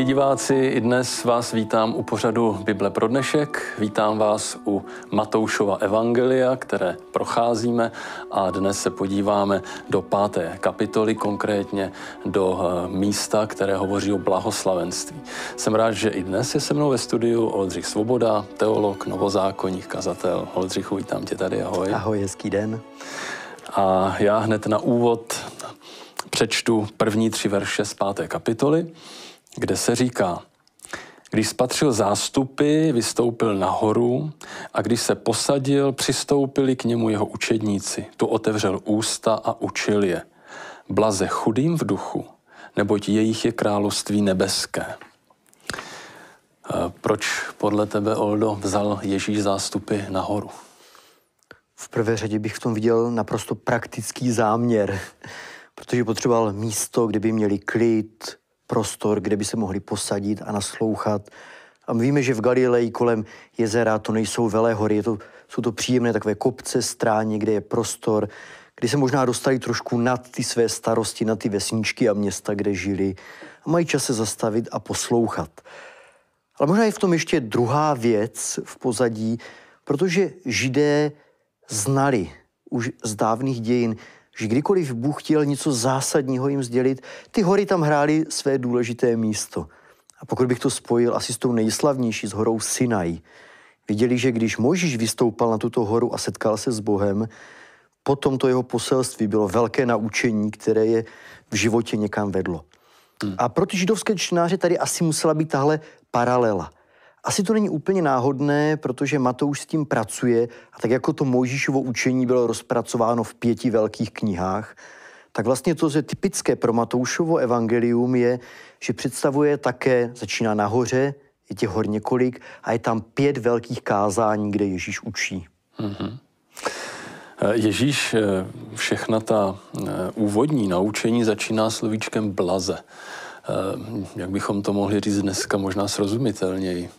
Milí diváci, i dnes vás vítám u pořadu Bible pro dnešek. Vítám vás u Matoušova Evangelia, které procházíme a dnes se podíváme do páté kapitoly, konkrétně do eh, místa, které hovoří o blahoslavenství. Jsem rád, že i dnes je se mnou ve studiu Oldřich Svoboda, teolog, novozákonník, kazatel. Oldřichu, vítám tě tady, ahoj. Ahoj, hezký den. A já hned na úvod přečtu první tři verše z páté kapitoly kde se říká, když spatřil zástupy, vystoupil nahoru a když se posadil, přistoupili k němu jeho učedníci. Tu otevřel ústa a učil je. Blaze chudým v duchu, neboť jejich je království nebeské. Eh, proč podle tebe, Oldo, vzal Ježíš zástupy nahoru? V prvé řadě bych v tom viděl naprosto praktický záměr, protože potřeboval místo, kde by měli klid, prostor, kde by se mohli posadit a naslouchat. A my víme, že v Galileji kolem jezera to nejsou velé hory, je to, jsou to příjemné takové kopce, stráně, kde je prostor, kdy se možná dostali trošku nad ty své starosti, nad ty vesničky a města, kde žili a mají čas se zastavit a poslouchat. Ale možná je v tom ještě druhá věc v pozadí, protože židé znali už z dávných dějin že kdykoliv Bůh chtěl něco zásadního jim sdělit, ty hory tam hrály své důležité místo. A pokud bych to spojil asi s tou nejslavnější, s horou Sinaj, viděli, že když Možíš vystoupal na tuto horu a setkal se s Bohem, potom to jeho poselství bylo velké naučení, které je v životě někam vedlo. Hmm. A pro ty židovské čtenáře tady asi musela být tahle paralela – asi to není úplně náhodné, protože Matouš s tím pracuje a tak jako to Mojžíšovo učení bylo rozpracováno v pěti velkých knihách, tak vlastně to, co je typické pro Matoušovo evangelium, je, že představuje také, začíná nahoře, je těch hor několik a je tam pět velkých kázání, kde Ježíš učí. Mm-hmm. Ježíš eh, všechna ta eh, úvodní naučení začíná slovíčkem blaze. Jak bychom to mohli říct dneska možná srozumitelněji?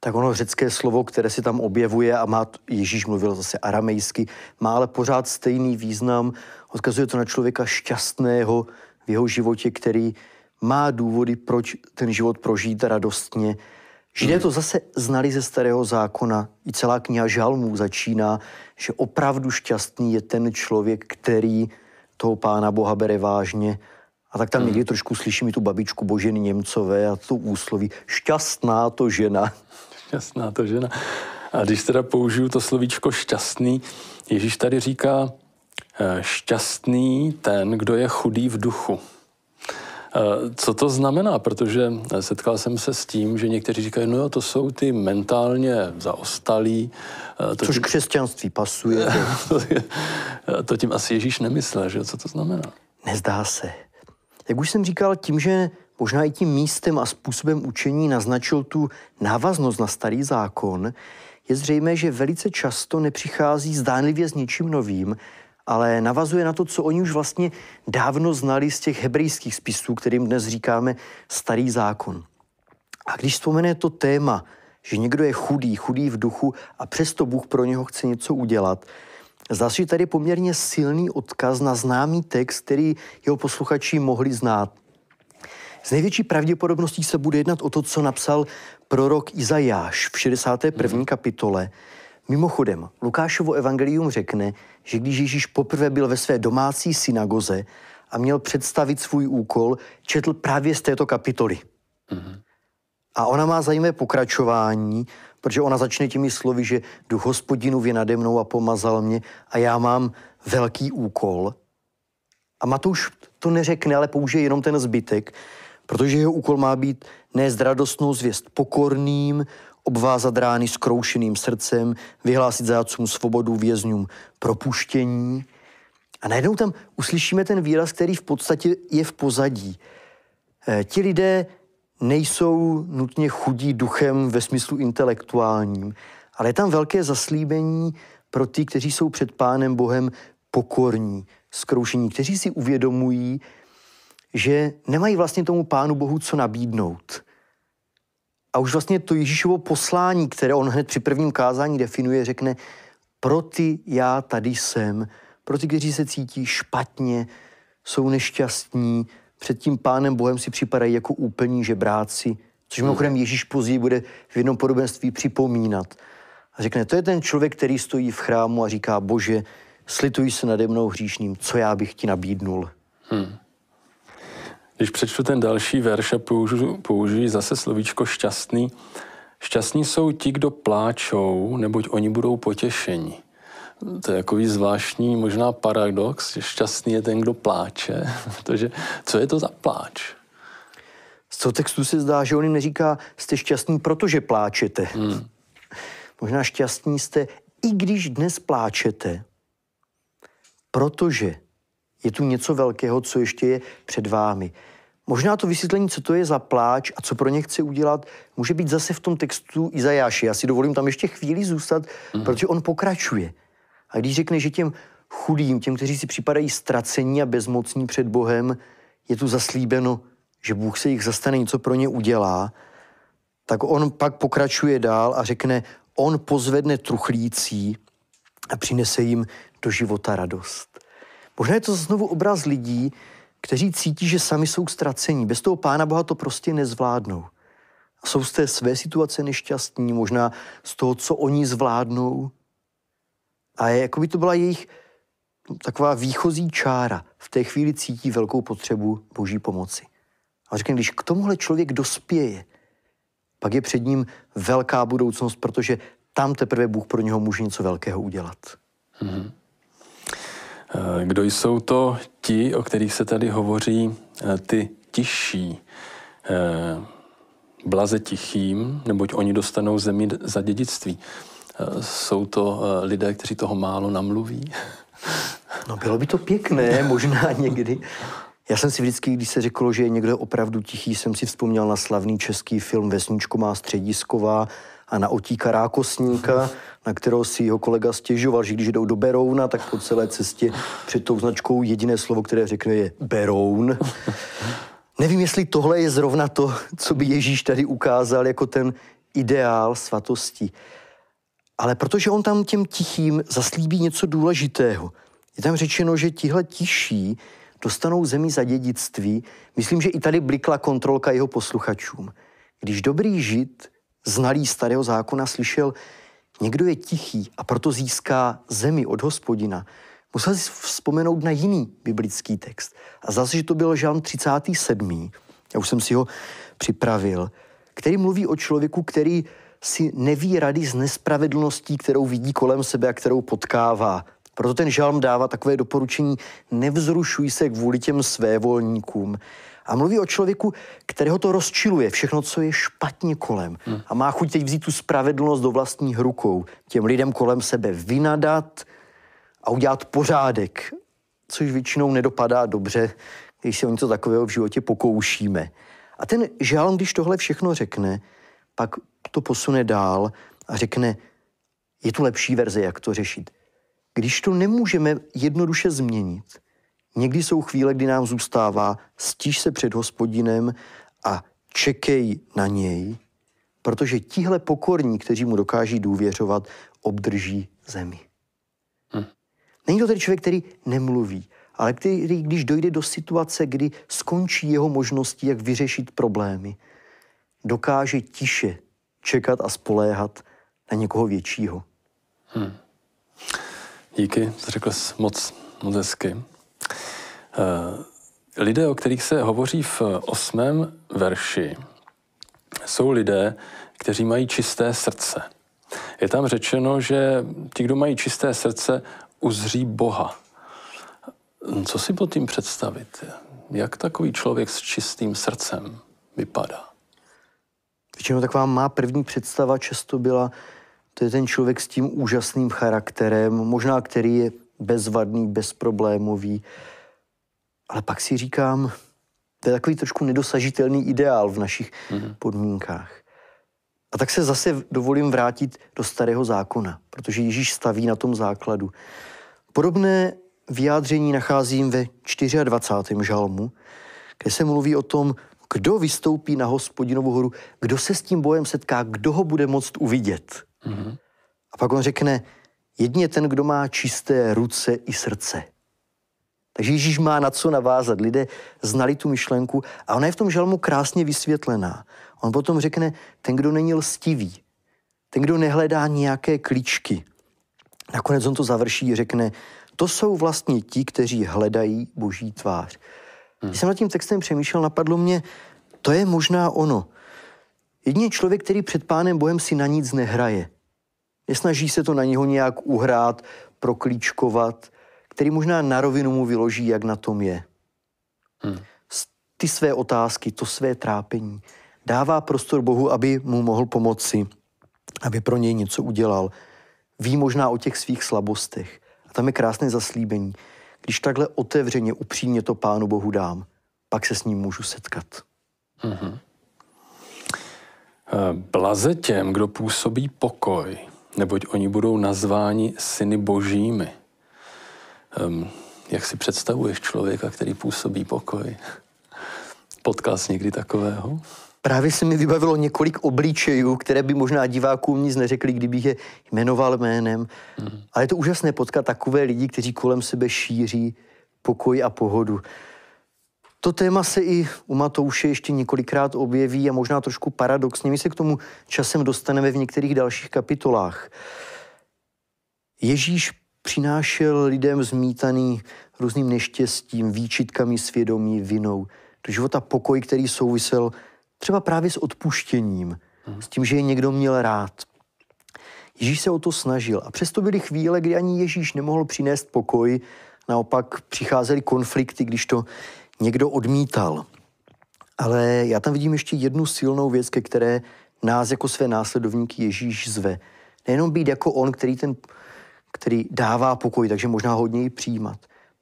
tak ono řecké slovo, které si tam objevuje a má, Ježíš mluvil zase aramejsky, má ale pořád stejný význam, odkazuje to na člověka šťastného v jeho životě, který má důvody, proč ten život prožít radostně. Židé to zase znali ze starého zákona. I celá kniha žalmů začíná, že opravdu šťastný je ten člověk, který toho pána Boha bere vážně a tak tam hmm. někdy trošku slyším i tu babičku Boženy Němcové a tu úsloví šťastná to žena. Šťastná to žena. A když teda použiju to slovíčko šťastný, Ježíš tady říká eh, šťastný ten, kdo je chudý v duchu. Eh, co to znamená? Protože eh, setkal jsem se s tím, že někteří říkají, no jo, to jsou ty mentálně zaostalí. To Což tím, křesťanství pasuje. to tím asi Ježíš nemyslel, že co to znamená. Nezdá se. Jak už jsem říkal, tím, že možná i tím místem a způsobem učení naznačil tu návaznost na starý zákon, je zřejmé, že velice často nepřichází zdánlivě s něčím novým, ale navazuje na to, co oni už vlastně dávno znali z těch hebrejských spisů, kterým dnes říkáme starý zákon. A když vzpomene to téma, že někdo je chudý, chudý v duchu a přesto Bůh pro něho chce něco udělat, Zdá se, že tady je poměrně silný odkaz na známý text, který jeho posluchači mohli znát. Z největší pravděpodobností se bude jednat o to, co napsal prorok Izajáš v 61. Mm-hmm. kapitole. Mimochodem, Lukášovo evangelium řekne, že když Ježíš poprvé byl ve své domácí synagoze a měl představit svůj úkol, četl právě z této kapitoly. Mm-hmm. A ona má zajímavé pokračování, Protože ona začne těmi slovy, že duch hospodinu je nade mnou a pomazal mě a já mám velký úkol. A Matouš to neřekne, ale použije jenom ten zbytek, protože jeho úkol má být ne radostnou zvěst pokorným, obvázat rány skroušeným srdcem, vyhlásit zácům svobodu, vězňům propuštění. A najednou tam uslyšíme ten výraz, který v podstatě je v pozadí. Eh, ti lidé nejsou nutně chudí duchem ve smyslu intelektuálním, ale je tam velké zaslíbení pro ty, kteří jsou před Pánem Bohem pokorní, zkroušení, kteří si uvědomují, že nemají vlastně tomu Pánu Bohu co nabídnout. A už vlastně to Ježíšovo poslání, které on hned při prvním kázání definuje, řekne, pro ty já tady jsem, pro ty, kteří se cítí špatně, jsou nešťastní, před tím pánem Bohem si připadají jako úplní žebráci, což mimochodem hmm. Ježíš později bude v jednom podobenství připomínat. A řekne, to je ten člověk, který stojí v chrámu a říká, bože, slituj se nade mnou hříšným, co já bych ti nabídnul. Hmm. Když přečtu ten další verš a použiju, použiju zase slovíčko šťastný, šťastní jsou ti, kdo pláčou, neboť oni budou potěšeni to je takový zvláštní možná paradox, že šťastný je ten, kdo pláče, protože co je to za pláč? Z toho textu se zdá, že on jim neříká, jste šťastný, protože pláčete. Hmm. Možná šťastní jste, i když dnes pláčete, protože je tu něco velkého, co ještě je před vámi. Možná to vysvětlení, co to je za pláč a co pro ně chce udělat, může být zase v tom textu Izajáši. Já si dovolím tam ještě chvíli zůstat, mm-hmm. protože on pokračuje. A když řekne, že těm chudým, těm, kteří si připadají ztracení a bezmocní před Bohem, je tu zaslíbeno, že Bůh se jich zastane, něco pro ně udělá, tak on pak pokračuje dál a řekne, on pozvedne truchlící a přinese jim do života radost. Možná je to znovu obraz lidí, kteří cítí, že sami jsou ztracení. Bez toho Pána Boha to prostě nezvládnou. A jsou z té své situace nešťastní, možná z toho, co oni zvládnou. A je, jako by to byla jejich no, taková výchozí čára. V té chvíli cítí velkou potřebu boží pomoci. A řekne, když k tomuhle člověk dospěje, pak je před ním velká budoucnost, protože tam teprve Bůh pro něho může něco velkého udělat. hmm Kdo jsou to ti, o kterých se tady hovoří, eh, ty tiší? Eh, blaze tichým, neboť oni dostanou zemi za dědictví jsou to eh, lidé, kteří toho málo namluví. No bylo by to pěkné, možná někdy. Já jsem si vždycky, když se řeklo, že je někdo opravdu tichý, jsem si vzpomněl na slavný český film Vesničko má středisková a na otíka Rákosníka, na kterého si jeho kolega stěžoval, že když jdou do Berouna, tak po celé cestě před tou značkou jediné slovo, které řekne, je Beroun. Nevím, jestli tohle je zrovna to, co by Ježíš tady ukázal jako ten ideál svatosti. Ale protože on tam těm tichým zaslíbí něco důležitého. Je tam řečeno, že tihle tiší dostanou zemi za dědictví. Myslím, že i tady blikla kontrolka jeho posluchačům. Když dobrý žid, znalý starého zákona, slyšel, někdo je tichý a proto získá zemi od hospodina, musel si vzpomenout na jiný biblický text. A zase, že to byl Žalm 37. Já už jsem si ho připravil, který mluví o člověku, který si neví rady s nespravedlností, kterou vidí kolem sebe a kterou potkává. Proto ten žalm dává takové doporučení, nevzrušuj se kvůli těm svévolníkům. A mluví o člověku, kterého to rozčiluje, všechno, co je špatně kolem. Hmm. A má chuť teď vzít tu spravedlnost do vlastních rukou, těm lidem kolem sebe vynadat a udělat pořádek, což většinou nedopadá dobře, když se o něco takového v životě pokoušíme. A ten žálm, když tohle všechno řekne, pak to posune dál a řekne, je tu lepší verze, jak to řešit. Když to nemůžeme jednoduše změnit, někdy jsou chvíle, kdy nám zůstává, stíž se před hospodinem a čekej na něj, protože tihle pokorní, kteří mu dokáží důvěřovat, obdrží zemi. Hm. Není to tedy člověk, který nemluví, ale který, když dojde do situace, kdy skončí jeho možnosti, jak vyřešit problémy, dokáže tiše čekat a spoléhat na někoho většího. Hmm. Díky, řekl jsi moc, moc hezky. Eh, lidé, o kterých se hovoří v osmém verši, jsou lidé, kteří mají čisté srdce. Je tam řečeno, že ti, kdo mají čisté srdce, uzří Boha. Co si pod tím představit? Jak takový člověk s čistým srdcem vypadá? Většinou taková má první představa často byla, to je ten člověk s tím úžasným charakterem, možná který je bezvadný, bezproblémový. Ale pak si říkám, to je takový trošku nedosažitelný ideál v našich mm-hmm. podmínkách. A tak se zase dovolím vrátit do starého zákona, protože Ježíš staví na tom základu. Podobné vyjádření nacházím ve 24. žalmu, kde se mluví o tom, kdo vystoupí na hospodinovu horu, kdo se s tím bojem setká, kdo ho bude moct uvidět. Mm-hmm. A pak on řekne, jedině ten, kdo má čisté ruce i srdce. Takže Ježíš má na co navázat. Lidé znali tu myšlenku a ona je v tom žalmu krásně vysvětlená. On potom řekne, ten, kdo není lstivý, ten, kdo nehledá nějaké klíčky. Nakonec on to završí, řekne, to jsou vlastně ti, kteří hledají boží tvář. Hmm. Když jsem nad tím textem přemýšlel, napadlo mě, to je možná ono. Jedině člověk, který před pánem Bohem si na nic nehraje. Nesnaží se to na něho nějak uhrát, proklíčkovat, který možná na rovinu mu vyloží, jak na tom je. Hmm. Ty své otázky, to své trápení. Dává prostor Bohu, aby mu mohl pomoci, aby pro něj něco udělal. Ví možná o těch svých slabostech. A tam je krásné zaslíbení. Když takhle otevřeně, upřímně to Pánu Bohu dám, pak se s ním můžu setkat. Mm-hmm. Blaze těm, kdo působí pokoj, neboť oni budou nazváni syny božími. Um, jak si představuješ člověka, který působí pokoj? Potkal jsi někdy takového? Právě se mi vybavilo několik obličejů, které by možná divákům nic neřekli, kdybych je jmenoval jménem. Mm. Ale je to úžasné potkat takové lidi, kteří kolem sebe šíří pokoj a pohodu. To téma se i u Matouše ještě několikrát objeví a možná trošku paradoxně. My se k tomu časem dostaneme v některých dalších kapitolách. Ježíš přinášel lidem zmítaný různým neštěstím, výčitkami svědomí, vinou. Do života pokoj, který souvisel Třeba právě s odpuštěním, mhm. s tím, že je někdo měl rád. Ježíš se o to snažil a přesto byly chvíle, kdy ani Ježíš nemohl přinést pokoj, naopak přicházely konflikty, když to někdo odmítal. Ale já tam vidím ještě jednu silnou věc, ke které nás jako své následovníky Ježíš zve. Nejenom být jako on, který, ten, který dává pokoj, takže možná hodně ji přijímat.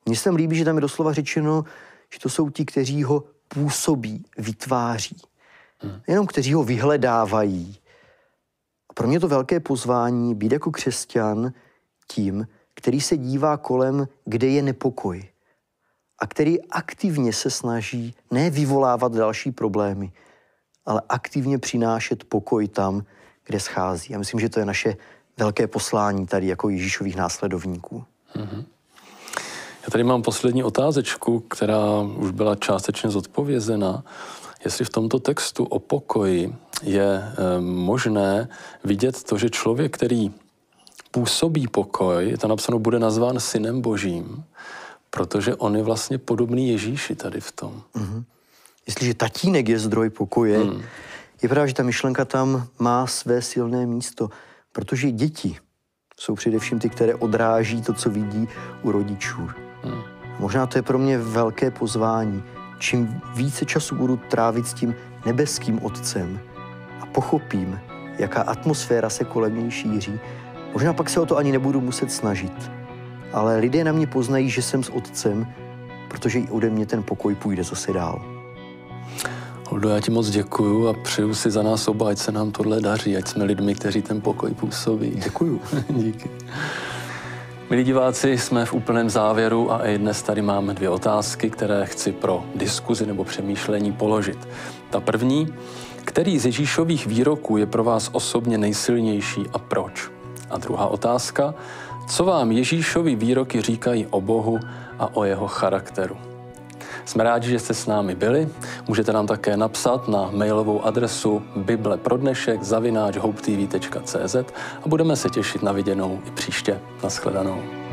Mně se tam líbí, že tam je doslova řečeno, že to jsou ti, kteří ho působí, vytváří. Hmm. jenom kteří ho vyhledávají. A pro mě to velké pozvání být jako křesťan tím, který se dívá kolem, kde je nepokoj a který aktivně se snaží ne vyvolávat další problémy, ale aktivně přinášet pokoj tam, kde schází. Já myslím, že to je naše velké poslání tady jako Ježíšových následovníků. hmm Já tady mám poslední otázečku, která už byla částečně zodpovězena jestli v tomto textu o pokoji je eh, možné vidět to, že člověk, který působí pokoj, je to napsáno, bude nazván synem božím, protože on je vlastně podobný Ježíši tady v tom. Mm-hmm. Jestliže tatínek je zdroj pokoje, mm. je pravda, že ta myšlenka tam má své silné místo, protože děti jsou především ty, které odráží to, co vidí u rodičů. Mm. Možná to je pro mě velké pozvání čím více času budu trávit s tím nebeským otcem a pochopím, jaká atmosféra se kolem něj šíří, možná pak se o to ani nebudu muset snažit. Ale lidé na mě poznají, že jsem s otcem, protože i ode mě ten pokoj půjde zase dál. Holdo, já ti moc děkuju a přeju si za nás oba, ať se nám tohle daří, ať jsme lidmi, kteří ten pokoj působí. Děkuju. Díky. Milí diváci, jsme v úplném závěru a i dnes tady mám dvě otázky, které chci pro diskuzi nebo přemýšlení položit. Ta první, který z Ježíšových výroků je pro vás osobně nejsilnější a proč? A druhá otázka, co vám Ježíšovi výroky říkají o Bohu a o jeho charakteru? Jsme rádi, že jste s námi byli Můžete nám také napsat na mailovou adresu bibleprodnešek a budeme se těšit na viděnou i příště. Naschledanou.